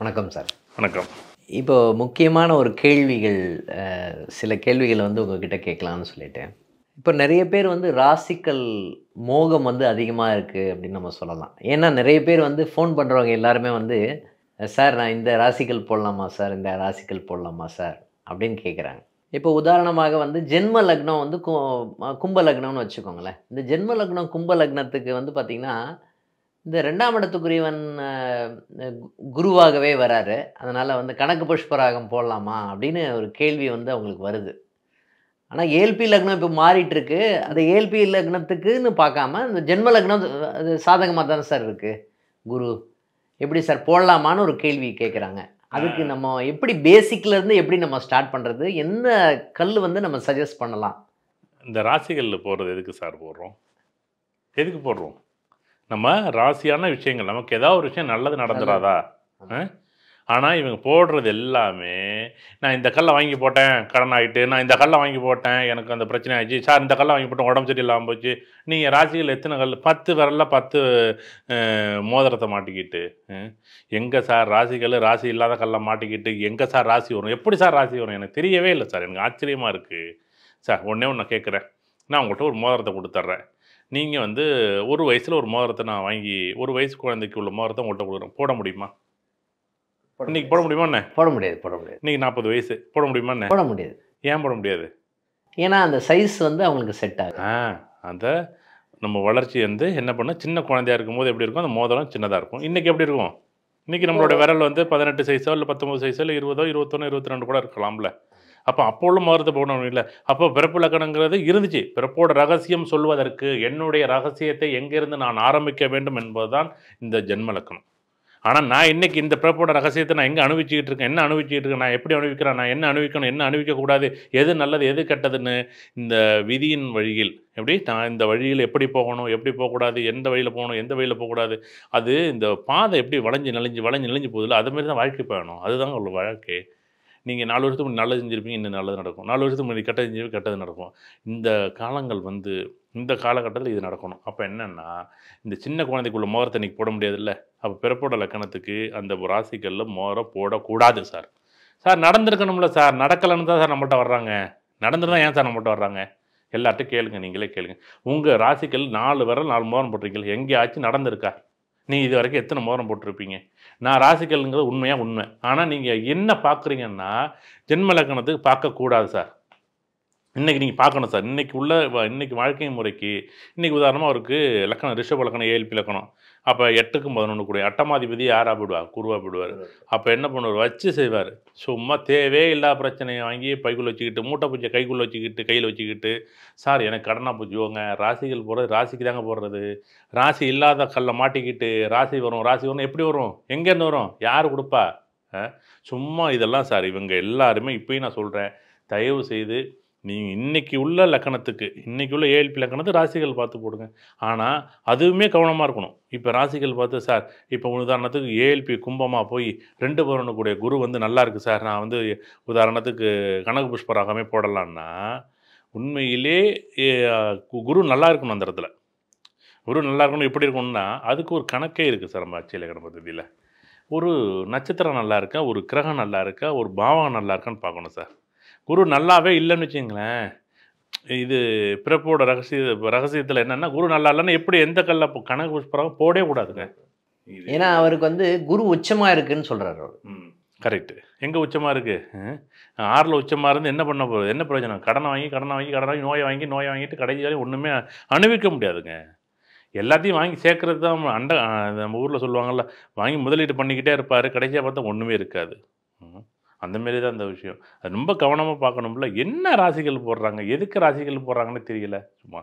வணக்கம் சார் வணக்கம் இப்போ முக்கியமான ஒரு கேள்விகள் சில கேள்விகள் வந்து உங்ககிட்ட கேட்கலான்னு சொல்லிட்டேன் இப்போ நிறைய பேர் வந்து ராசிக்கல் மோகம் வந்து அதிகமாக இருக்குது அப்படின்னு நம்ம சொல்லலாம் ஏன்னா நிறைய பேர் வந்து ஃபோன் பண்ணுறவங்க எல்லாருமே வந்து சார் நான் இந்த ராசிக்கல் போடலாமா சார் இந்த ராசிக்கல் போடலாமா சார் அப்படின்னு கேட்குறாங்க இப்போ உதாரணமாக வந்து ஜென்ம லக்னம் வந்து கும்ப லக்னம்னு வச்சுக்கோங்களேன் இந்த ஜென்ம லக்னம் கும்ப லக்னத்துக்கு வந்து பார்த்திங்கன்னா இந்த ரெண்டாம் இடத்துக்குரியவன் குருவாகவே வராரு அதனால் வந்து கணக்கு புஷ்பராகம் போடலாமா அப்படின்னு ஒரு கேள்வி வந்து அவங்களுக்கு வருது ஆனால் ஏல்பி லக்னம் இப்போ மாறிட்டுருக்கு அந்த ஏல்பி லக்னத்துக்குன்னு பார்க்காம இந்த ஜென்ம லக்னம் அது சாதகமாக தானே சார் இருக்குது குரு எப்படி சார் போடலாமான்னு ஒரு கேள்வி கேட்குறாங்க அதுக்கு நம்ம எப்படி பேசிக்லேருந்து எப்படி நம்ம ஸ்டார்ட் பண்ணுறது என்ன கல் வந்து நம்ம சஜஸ்ட் பண்ணலாம் இந்த ராசிகளில் போடுறது எதுக்கு சார் போடுறோம் எதுக்கு போடுறோம் நம்ம ராசியான விஷயங்கள் நமக்கு ஏதாவது ஒரு விஷயம் நல்லது நடந்துடாதா ஆனால் இவங்க போடுறது எல்லாமே நான் இந்த கல்லை வாங்கி போட்டேன் கடன் ஆகிட்டு நான் இந்த கல்லை வாங்கி போட்டேன் எனக்கு அந்த பிரச்சனை ஆயிடுச்சு சார் இந்த கல்லை வாங்கி போட்டேன் உடம்பு சரியில்லாமல் போச்சு நீங்கள் ராசிகள் எத்தனை கல் பத்து விரலில் பத்து மோதிரத்தை மாட்டிக்கிட்டு எங்கே சார் ராசிகள் ராசி இல்லாத கல்லை மாட்டிக்கிட்டு எங்கே சார் ராசி வரும் எப்படி சார் ராசி வரும் எனக்கு தெரியவே இல்லை சார் எனக்கு ஆச்சரியமாக இருக்குது சார் ஒன்றே ஒன்று கேட்குறேன் நான் உங்கள்கிட்ட ஒரு மோதிரத்தை கொடுத்துட்றேன் நீங்கள் வந்து ஒரு வயசில் ஒரு மோதிரத்தை நான் வாங்கி ஒரு வயசு குழந்தைக்கு உள்ள மோதிரத்தை உங்கள்கிட்ட கொடுக்குறோம் போட முடியுமா இன்னைக்கு போட முடியுமா என்ன போட முடியாது போட முடியாது இன்னைக்கு நாற்பது வயசு போட முடியுமா என்ன போட முடியாது ஏன் போட முடியாது ஏன்னா அந்த சைஸ் வந்து அவங்களுக்கு செட் ஆகும் ஆ அந்த நம்ம வளர்ச்சி வந்து என்ன பண்ணால் சின்ன குழந்தையா இருக்கும்போது எப்படி இருக்கும் அந்த மோதிரம் சின்னதாக இருக்கும் இன்றைக்கி எப்படி இருக்கும் இன்றைக்கி நம்மளோட விரல் வந்து பதினெட்டு சைஸோ இல்லை பத்தொம்பது சைஸோ இல்லை இருபதோ இருபத்தொன்னு இருபத்தி ரெண்டு கூட இருக்கலாம்ல அப்போ அப்போ உள்ள மருத்து இல்லை அப்போ பிறப்பு லக்கணங்கிறது இருந்துச்சு பிறப்போட ரகசியம் சொல்வதற்கு என்னுடைய ரகசியத்தை எங்கேருந்து நான் ஆரம்பிக்க வேண்டும் என்பதுதான் இந்த ஜென்ம லக்கணம் ஆனால் நான் இன்றைக்கி இந்த பிறப்போட ரகசியத்தை நான் எங்கே அனுபவிச்சுக்கிட்டு இருக்கேன் என்ன அனுபவிச்சுக்கிட்டு இருக்கேன் நான் எப்படி அனுபவிக்கிறேன் நான் என்ன அனுபவிக்கணும் என்ன அனுபவிக்கக்கூடாது எது நல்லது எது கெட்டதுன்னு இந்த விதியின் வழியில் எப்படி நான் இந்த வழியில் எப்படி போகணும் எப்படி போகக்கூடாது எந்த வழியில் போகணும் எந்த வழியில் போகக்கூடாது அது இந்த பாதை எப்படி வளைஞ்சு நெளிஞ்சு வளைஞ்சு நெளிஞ்சு போதில்லை அதுமாரி தான் வாழ்க்கை போகணும் அதுதான் உள்ள வாழ்க்கை நீங்கள் நாலு வருஷத்துக்கு முன்னாடி நல்லது செஞ்சுருப்பீங்க இன்னும் நல்லது நடக்கும் நாலு வருஷத்துக்கு முன்னாடி கெட்டது செஞ்சிருப்பீங்க கெட்டது நடக்கும் இந்த காலங்கள் வந்து இந்த காலகட்டத்தில் இது நடக்கணும் அப்போ என்னென்னா இந்த சின்ன குழந்தைக்குள்ள மோரத்தை இன்றைக்கி போட முடியாதுல்ல அப்போ பிறப்போட லக்கணத்துக்கு அந்த ராசிக்கல்ல மோரம் போடக்கூடாது சார் சார் நடந்திருக்கணும்ல சார் நடக்கலன்னு தான் சார் நம்மகிட்ட வர்றாங்க நடந்துருந்தா ஏன் சார் நம்மகிட்ட வர்றாங்க எல்லார்ட்டையும் கேளுங்க நீங்களே கேளுங்க உங்கள் ராசிக்கல் நாலு வர நாலு மோரம் போட்டிருக்கீங்க எங்கேயாச்சும் நடந்திருக்கா நீங்கள் இது வரைக்கும் எத்தனை மோதிரம் போட்டிருப்பீங்க நான் ராசிக்கல்ங்கிறது உண்மையாக உண்மை ஆனால் நீங்கள் என்ன பார்க்குறீங்கன்னா ஜென்ம லக்கணத்துக்கு பார்க்கக்கூடாது சார் இன்றைக்கி நீங்கள் பார்க்கணும் சார் இன்றைக்கி உள்ள இன்றைக்கி வாழ்க்கை முறைக்கு இன்றைக்கி உதாரணமாக அவருக்கு லக்கணம் ரிஷப லக்கணம் ஏஎல்பி லக்கணம் அப்போ எட்டுக்கும் பதினொன்று கூடிய அட்டமாதிபதி யாராக போயிடுவார் குருவாக போயிடுவார் அப்போ என்ன பண்ணுவார் வச்சு செய்வார் சும்மா தேவையே இல்லாத பிரச்சனையை வாங்கி பைக்குள்ளே வச்சுக்கிட்டு மூட்டை பூச்சை கைக்குள்ளே வச்சுக்கிட்டு கையில் வச்சுக்கிட்டு சார் எனக்கு கடனாக போங்க ராசிகள் போகிறது ராசிக்கு தாங்க போடுறது ராசி இல்லாத கல்லை மாட்டிக்கிட்டு ராசி வரும் ராசி வரும் எப்படி வரும் எங்கேருந்து வரும் யார் கொடுப்பா சும்மா இதெல்லாம் சார் இவங்க எல்லாருமே இப்போயும் நான் சொல்கிறேன் தயவு செய்து நீங்கள் இன்றைக்கி உள்ள லக்கணத்துக்கு இன்றைக்கி உள்ள ஏஎல்பி லக்கணத்தை ராசிகள் பார்த்து போடுங்க ஆனால் அதுவுமே கவனமாக இருக்கணும் இப்போ ராசிகள் பார்த்து சார் இப்போ உதாரணத்துக்கு ஏஎல்பி கும்பமாக போய் ரெண்டு பேரனுக்குடைய குரு வந்து நல்லா இருக்குது சார் நான் வந்து உதாரணத்துக்கு கனக புஷ்பராகமே போடலான்னா உண்மையிலே குரு நல்லா இருக்கணும் அந்த இடத்துல குரு நல்லா இருக்கணும் எப்படி இருக்கணும்னா அதுக்கு ஒரு கணக்கே இருக்குது சார் நம்ம அச்சியலை கணக்கு பகுதியில் ஒரு நட்சத்திரம் நல்லா இருக்கா ஒரு கிரகம் நல்லா இருக்கா ஒரு பாவம் நல்லா இருக்கான்னு பார்க்கணும் சார் குரு நல்லாவே இல்லைன்னு வச்சுங்களேன் இது பிறப்போட ரகசிய ரகசியத்தில் என்னென்னா குரு நல்லா இல்லைன்னா எப்படி எந்த கல்லில் கணக்கு புஷ்பராக போடே கூடாதுங்க ஏன்னா அவருக்கு வந்து குரு உச்சமாக இருக்குன்னு சொல்கிறார் அவர் கரெக்டு எங்கே உச்சமாக இருக்குது ஆறில் உச்சமாக இருந்து என்ன பண்ண போகிறது என்ன பிரயோஜனம் கடனை வாங்கி கடனை வாங்கி கடனை வாங்கி நோயை வாங்கி நோயை வாங்கிட்டு கடைசி ஒன்றுமே அனுபவிக்க முடியாதுங்க எல்லாத்தையும் வாங்கி சேர்க்கறது தான் அண்ட நம்ம ஊரில் சொல்லுவாங்கள்ல வாங்கி முதலீடு பண்ணிக்கிட்டே இருப்பார் கடைசியாக பார்த்தா ஒன்றுமே இருக்காது அந்த மாரி தான் அந்த விஷயம் அது ரொம்ப கவனமாக பார்க்கணும்ல என்ன ராசிகள் போடுறாங்க எதுக்கு ராசிகள் போடுறாங்கன்னு தெரியல சும்மா